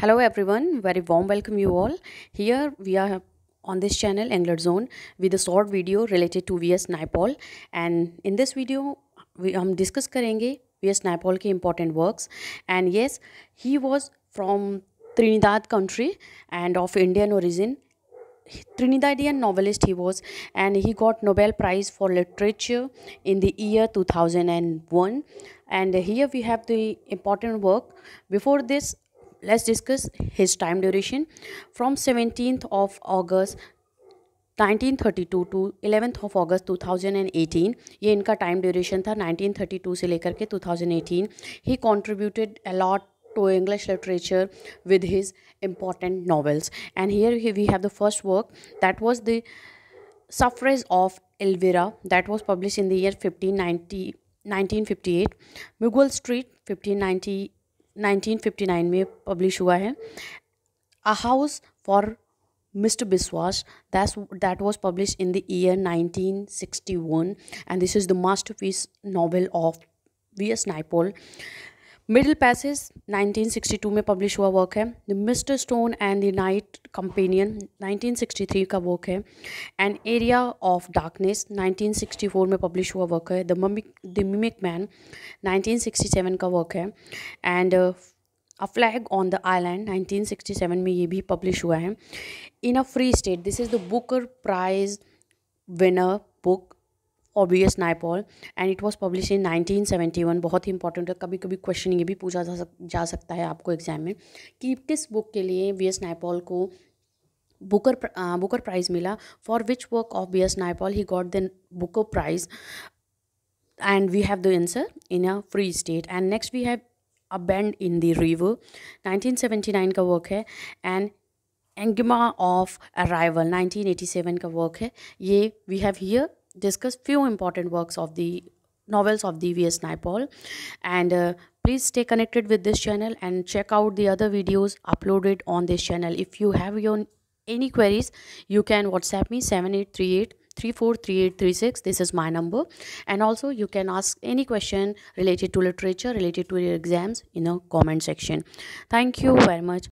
Hello everyone, very warm welcome you all. Here we are on this channel Angler Zone with a short video related to VS Naipaul and in this video we हम discuss karenge VS Naipaul के important works and yes he was from Trinidad country and of Indian origin Trinidadian novelist he was and he got Nobel Prize for Literature in the year 2001 and here we have the important work before this let's discuss his time duration from 17th of August 1932 to eleventh of August 2018 ये इनका time duration था 1932 से लेकर के 2018 contributed a lot to English literature with his important novels. And here we have the first work that was the Suffrage of Elvira that was published in the year 1590, 1958, Mughal Street 1590 1959 में publish हुआ है a house for mister Biswas दैस that was publish in the year 1961 and this is the masterpiece novel of V S Naipaul middle passage 1962 में publish हुआ work है the mister stone and the knight companion 1963 का work है an area of darkness 1964 में publish हुआ work है the mimic the mimic man 1967 का work है and a flag on the island 1967 में ये भी पब्लिश हुआ है in a free state this is the Booker Prize winner book of V S Naipaul and it was publish in 1971 बहुत ही important है कभी कभी क्वेश्चन ये भी पूछा जा सकता है आपको एग्जाम में कि किस बुक के लिए वी एस नाइपॉल को बुकर बुकर प्राइज़ मिला for which work of V S Naipaul he got the Booker prize and we have the answer in a free state and next we have a bend in the river nineteen seventy nine का work है and enigma of arrival seven का work है ये we have here discuss few important works of the novels of the V.S. Naipaul and uh, please stay connected with this channel and check out the other videos uploaded on this channel. If you have your any queries, you can WhatsApp me seven eight three eight three four three eight three six. this is my number and also you can ask any question related to literature related to your exams in a comment section thank you very much